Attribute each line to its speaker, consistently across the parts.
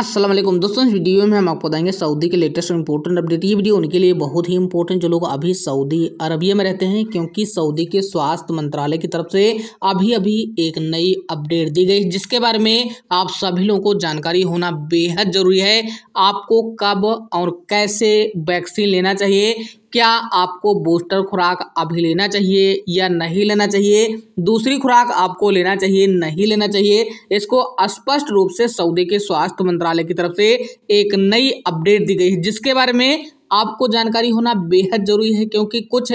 Speaker 1: असलम दोस्तों इस वीडियो में हम आपको बताएंगे सऊदी के लेटेस्ट और इंपॉर्टेंट अपडेट ये वीडियो उनके लिए बहुत ही इंपॉर्टेंट जो लोग अभी सऊदी अरबिया में रहते हैं क्योंकि सऊदी के स्वास्थ्य मंत्रालय की तरफ से अभी अभी एक नई अपडेट दी गई जिसके बारे में आप सभी लोगों को जानकारी होना बेहद ज़रूरी है आपको कब और कैसे वैक्सीन लेना चाहिए क्या आपको बूस्टर खुराक अभी लेना चाहिए या नहीं लेना चाहिए दूसरी खुराक आपको लेना चाहिए नहीं लेना चाहिए इसको स्पष्ट रूप से सऊदी के स्वास्थ्य मंत्रालय की तरफ से एक नई अपडेट दी गई है जिसके बारे में आपको जानकारी होना बेहद ज़रूरी है क्योंकि कुछ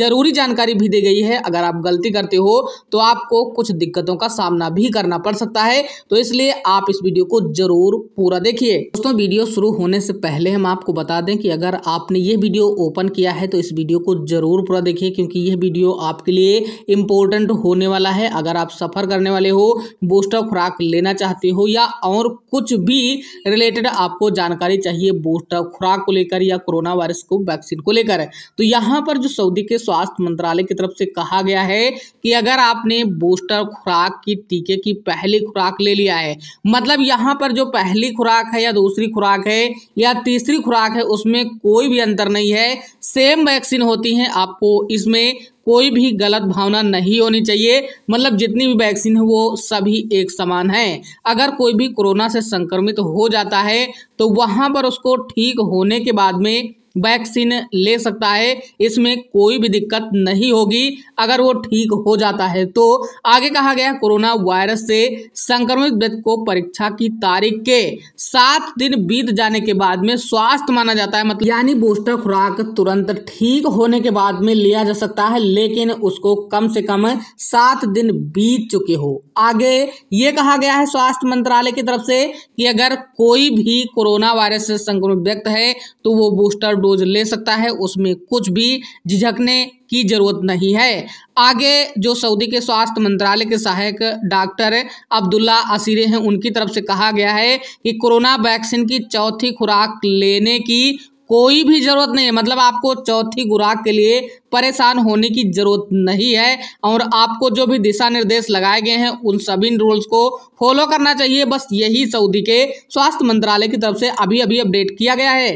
Speaker 1: ज़रूरी जानकारी भी दी गई है अगर आप गलती करते हो तो आपको कुछ दिक्कतों का सामना भी करना पड़ सकता है तो इसलिए आप इस वीडियो को जरूर पूरा देखिए दोस्तों वीडियो शुरू होने से पहले हम आपको बता दें कि अगर आपने ये वीडियो ओपन किया है तो इस वीडियो को जरूर पूरा देखिए क्योंकि यह वीडियो आपके लिए इम्पोर्टेंट होने वाला है अगर आप सफ़र करने वाले हो बूस्टर खुराक लेना चाहते हो या और कुछ भी रिलेटेड आपको जानकारी चाहिए बूस्टर खुराक को लेकर या कोरोना वायरस को वैक्सीन को लेकर है तो यहाँ पर जो सऊदी के स्वास्थ्य मंत्रालय की तरफ से कहा गया है कि अगर आपने बूस्टर खुराक की टीके की पहली खुराक ले लिया है मतलब यहाँ पर जो पहली खुराक है या दूसरी खुराक है या तीसरी खुराक है उसमें कोई भी अंतर नहीं है सेम वैक्सीन होती है आपको इसमें कोई भी गलत भावना नहीं होनी चाहिए मतलब जितनी भी वैक्सीन है वो सभी एक समान है अगर कोई भी कोरोना से संक्रमित हो जाता है तो वहाँ पर उसको ठीक होने के बाद में वैक्सीन ले सकता है इसमें कोई भी दिक्कत नहीं होगी अगर वो ठीक हो जाता है तो आगे कहा गया कोरोना वायरस से संक्रमित व्यक्ति को परीक्षा की तारीख के सात दिन बीत जाने के बाद में स्वास्थ्य माना जाता है मतलब यानी बूस्टर खुराक तुरंत ठीक होने के बाद में लिया जा सकता है लेकिन उसको कम से कम सात दिन बीत चुके हो आगे ये कहा गया है स्वास्थ्य मंत्रालय की तरफ से कि अगर कोई भी कोरोना वायरस से संक्रमित व्यक्ति है तो वो बूस्टर डोज ले सकता है उसमें कुछ भी झिझकने की जरूरत नहीं है आगे जो सऊदी के स्वास्थ्य मंत्रालय के सहायक डॉक्टर अब्दुल्ला असीरे हैं उनकी तरफ से कहा गया है कि कोरोना वैक्सीन की चौथी खुराक लेने की कोई भी ज़रूरत नहीं है मतलब आपको चौथी खुराक के लिए परेशान होने की ज़रूरत नहीं है और आपको जो भी दिशा निर्देश लगाए गए हैं उन सभी रूल्स को फॉलो करना चाहिए बस यही सऊदी के स्वास्थ्य मंत्रालय की तरफ से अभी अभी अपडेट किया गया है